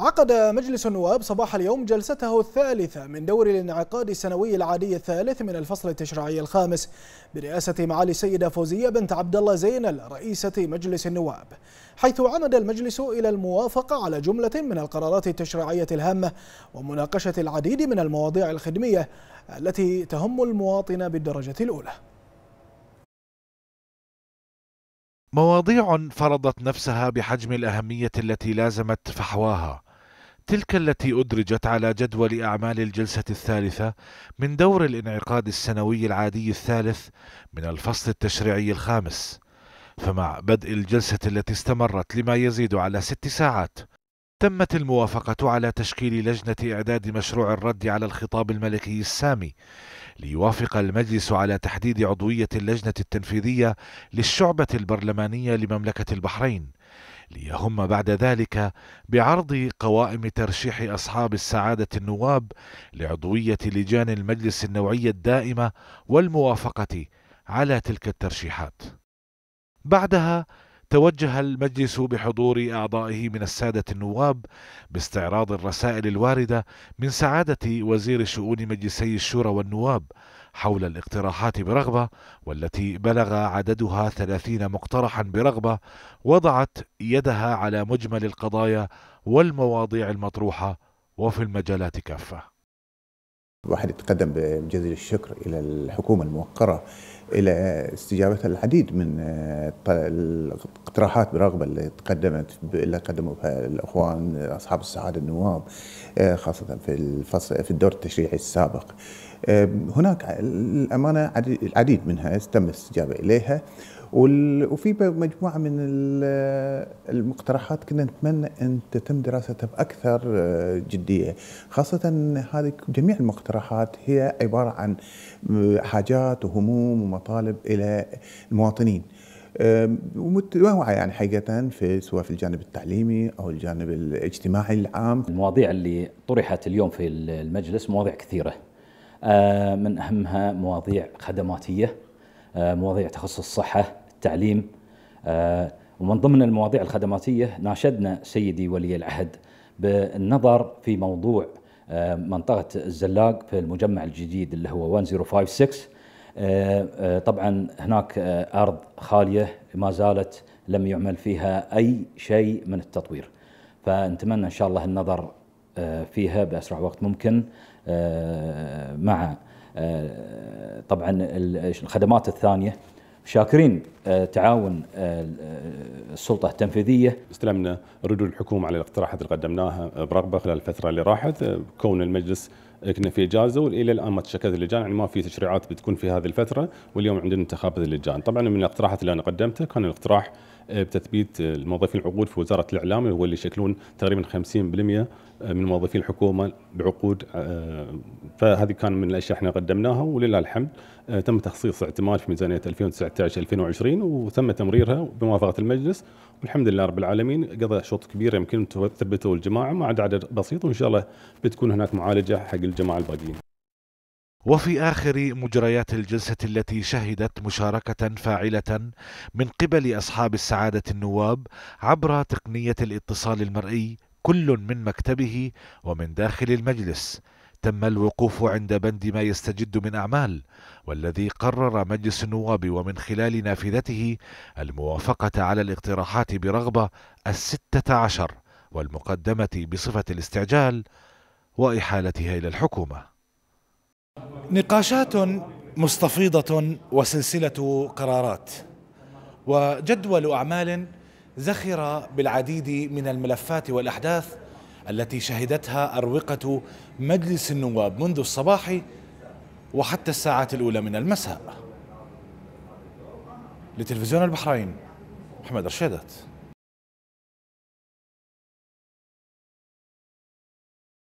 عقد مجلس النواب صباح اليوم جلسته الثالثة من دور الانعقاد السنوي العادي الثالث من الفصل التشريعي الخامس برئاسة معالي السيدة فوزية بنت عبد الله زينل رئيسة مجلس النواب حيث عمد المجلس إلى الموافقة على جملة من القرارات التشريعية الهامة ومناقشة العديد من المواضيع الخدمية التي تهم المواطن بالدرجة الأولى مواضيع فرضت نفسها بحجم الأهمية التي لازمت فحواها تلك التي أدرجت على جدول أعمال الجلسة الثالثة من دور الانعقاد السنوي العادي الثالث من الفصل التشريعي الخامس، فمع بدء الجلسة التي استمرت لما يزيد على ست ساعات، تمت الموافقة على تشكيل لجنة إعداد مشروع الرد على الخطاب الملكي السامي، ليوافق المجلس على تحديد عضوية اللجنة التنفيذية للشعبة البرلمانية لمملكة البحرين، ليهم بعد ذلك بعرض قوائم ترشيح أصحاب السعادة النواب لعضوية لجان المجلس النوعية الدائمة والموافقة على تلك الترشيحات. بعدها توجه المجلس بحضور أعضائه من السادة النواب باستعراض الرسائل الواردة من سعادة وزير شؤون مجلسي الشورى والنواب حول الاقتراحات برغبة والتي بلغ عددها ثلاثين مقترحا برغبة وضعت يدها على مجمل القضايا والمواضيع المطروحة وفي المجالات كافة الواحد يتقدم بجزيل الشكر إلى الحكومة الموقرة إلى استجابتها العديد من الاقتراحات آه، برغبة اللي تقدمت اللي قدموها الأخوان أصحاب السعادة النواب آه، خاصة في الفصل في الدور التشريعي السابق آه، هناك الأمانة العديد منها تم الاستجابة إليها وفي مجموعه من المقترحات كنا نتمنى ان تتم دراستها باكثر آه، جديه، خاصه هذه جميع المقترحات هي عباره عن آه، حاجات وهموم ومطالب الى المواطنين. آه، ومتنوعه يعني حقيقه في سواء في الجانب التعليمي او الجانب الاجتماعي العام. المواضيع اللي طرحت اليوم في المجلس مواضيع كثيره. من اهمها مواضيع خدماتيه، مواضيع تخص الصحه، التعليم آه، ومن ضمن المواضيع الخدماتية ناشدنا سيدي ولي العهد بالنظر في موضوع آه، منطقة الزلاق في المجمع الجديد اللي هو 1056 آه، طبعا هناك أرض خالية ما زالت لم يعمل فيها أي شيء من التطوير فنتمنى إن شاء الله النظر فيها بأسرع وقت ممكن مع طبعا الخدمات الثانية شاكرين آه، تعاون آه، آه، السلطه التنفيذيه. استلمنا ردود الحكومه على الاقتراحات اللي قدمناها برغبه خلال الفتره اللي راحت كون المجلس كنا في اجازه والى الان ما تشكلت اللجان يعني ما في تشريعات بتكون في هذه الفتره واليوم عندنا انتخابات اللجان، طبعا من الاقتراحات اللي انا قدمتها كان الاقتراح بتثبيت الموظفين العقود في وزاره الاعلام اللي هو اللي يشكلون تقريبا 50% من موظفي الحكومه بعقود فهذه كان من الاشياء احنا قدمناها ولله الحمد آه، تم تخصيص اعتماد في ميزانيه 2019 2020 وتم تمريرها بموافقه المجلس والحمد لله رب العالمين قضى شوط كبير يمكن تثبته الجماعه مع عدد, عدد بسيط وان شاء الله بتكون هناك معالجه حق الجماعه الباقيين. وفي آخر مجريات الجلسة التي شهدت مشاركة فاعلة من قبل أصحاب السعادة النواب عبر تقنية الاتصال المرئي كل من مكتبه ومن داخل المجلس تم الوقوف عند بند ما يستجد من أعمال والذي قرر مجلس النواب ومن خلال نافذته الموافقة على الاقتراحات برغبة الستة عشر والمقدمة بصفة الاستعجال وإحالتها إلى الحكومة نقاشات مستفيضة وسلسلة قرارات وجدول أعمال زخر بالعديد من الملفات والأحداث التي شهدتها أروقة مجلس النواب منذ الصباح وحتى الساعات الأولى من المساء لتلفزيون البحرين محمد رشيدات